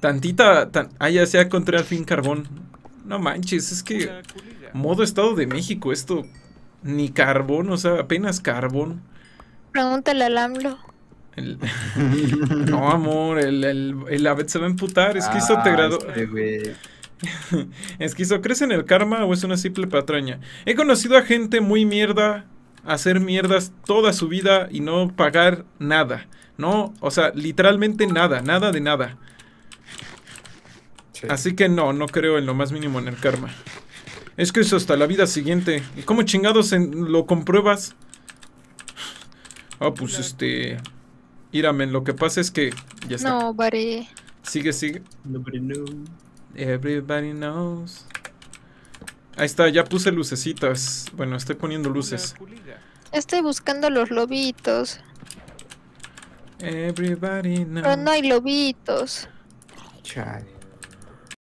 Tantita... Tan, ah, ya, se encontrado al fin carbón. No manches, es que... Modo Estado de México, esto... Ni carbón, o sea, apenas carbón. Pregúntale al AMLO. no, amor, el, el, se va a emputar. Es que te grado... Esquizo, en el karma o es una simple patraña? He conocido a gente muy mierda, hacer mierdas toda su vida y no pagar nada. No, o sea, literalmente nada, nada de nada. Así que no, no creo en lo más mínimo en el karma. Es que eso hasta la vida siguiente. cómo chingados lo compruebas? Ah, pues este. Iramen, lo que pasa es que. Ya No, buddy. Sigue, sigue. Nobody knows. Everybody knows. Ahí está, ya puse lucecitas. Bueno, estoy poniendo luces. Estoy buscando los lobitos. Everybody knows. Pero no hay lobitos.